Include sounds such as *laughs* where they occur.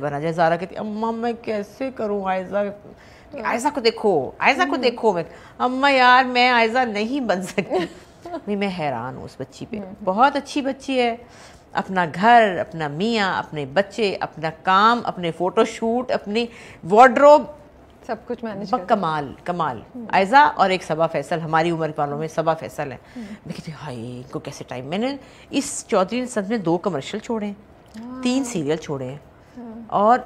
बना जाए जारा कहती अम्मा मैं कैसे करूँ हाँ। आयजा आयजा को देखो आयजा को हम्म। देखो मैं अम्मा यार मैं आयजा नहीं बन सकती *laughs* नहीं मैं हैरान हूँ उस बच्ची पे हम्म। बहुत अच्छी बच्ची है अपना घर अपना मियाँ अपने बच्चे अपना काम अपने फोटोशूट अपनी वार्ड्रोब सब कुछ मैनेज कमाल कमाल हम्म। आयजा और एक सबा फैसल हमारी उम्र वालों में सबा फैसल है मैं कहती हूँ हाई इनको कैसे टाइम मैंने इस चौधरी सद में दो कमर्शियल छोड़े तीन सीरियल छोड़े हैं हाँ। और